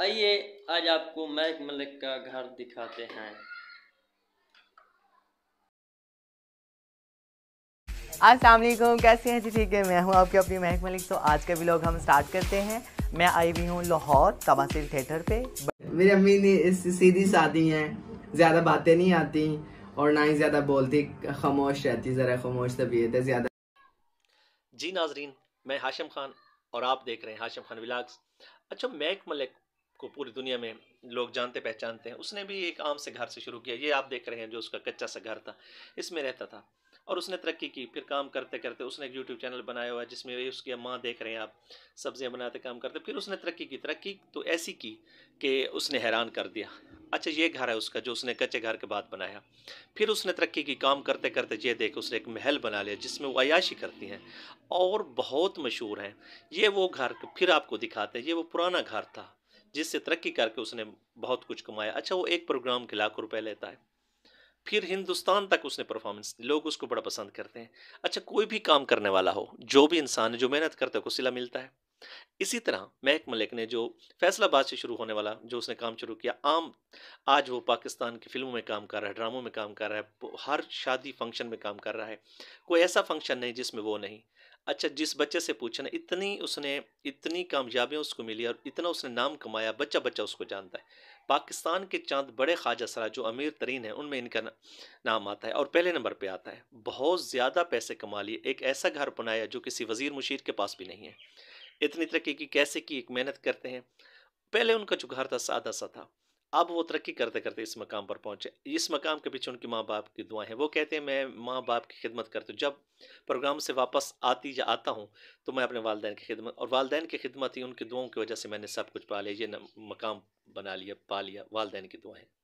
आइए आज आपको मैक मलिक का घर दिखाते हैं अस्सलाम वालेकुम कैसे हैं जी ठीक है मैं हूं आपकी अपनी महक मलिक तो आज का व्लॉग हम स्टार्ट करते हैं मैं आई हुई हूं लाहौर तबासिल थिएटर पे मेरी अम्मी ने सीधी शादी है ज़्यादा बातें नहीं आती और ना ही ज़्यादा बोलती खामोश रहती ज़रा खामोश तबीयत है ज़्यादा जी नाजरीन मैं हाशिम खान और आप देख रहे हैं हाशिम खान विलाग्स अच्छा मैक मलिक को पूरी दुनिया में लोग जानते पहचानते हैं उसने भी एक आम से घर से शुरू किया ये आप देख रहे हैं जो उसका कच्चा सा घर था इसमें रहता था और उसने तरक्की की फिर काम करते करते उसने एक यूट्यूब चैनल बनाया हुआ है जिसमें उसकी माँ देख रहे हैं आप सब्जियाँ बनाते काम करते फिर उसने तरक्की की तरक्की तो ऐसी की कि उसने हैरान कर दिया अच्छा ये घर है उसका जो उसने कच्चे घर के बाद बनाया फिर उसने तरक्की की काम करते करते ये देख उसने एक महल बना लिया जिसमें वो अयाशी करती हैं और बहुत मशहूर हैं ये वो घर फिर आपको दिखाते हैं ये वो पुराना घर था जिससे तरक्की करके उसने बहुत कुछ कमाया अच्छा वो एक प्रोग्राम के लाखों रुपए लेता है फिर हिंदुस्तान तक उसने परफॉर्मेंस लोग उसको बड़ा पसंद करते हैं अच्छा कोई भी काम करने वाला हो जो भी इंसान है जो मेहनत करता है उसको सिला मिलता है इसी तरह महक मलिक ने जो फैसलाबाद से शुरू होने वाला जो उसने काम शुरू किया आम आज वो पाकिस्तान की फिल्मों में काम कर रहा है ड्रामों में काम कर रहा है हर शादी फंक्शन में काम कर रहा है कोई ऐसा फंक्शन नहीं जिसमें वो नहीं अच्छा जिस बच्चे से पूछना इतनी उसने इतनी कामयाबियाँ उसको मिली और इतना उसने नाम कमाया बच्चा बच्चा उसको जानता है पाकिस्तान के चांद बड़े ख्वाजा सरा जो अमीर तरीन है उनमें इनका नाम आता है और पहले नंबर पे आता है बहुत ज़्यादा पैसे कमा लिए एक ऐसा घर बनाया जो किसी वज़ीर मुशीर के पास भी नहीं है इतनी तरक्की की कैसे की एक मेहनत करते हैं पहले उनका जो घर था सादा सा था अब वो तरक्की करते करते इस मकाम पर पहुँचे इस मकाम के पीछे उनके माँ बाप की दुआ हैं वो कहते हैं मैं माँ बाप की खिदमत करती हूँ जब प्रोग्राम से वापस आती या आता हूँ तो मैं अपने वालदे की खिदमत और वालदे की खिदमत ही उनकी दुआओं की वजह से मैंने सब कुछ पा लिया ये मकाम बना लिया पा लिया वालदे की दुआएँ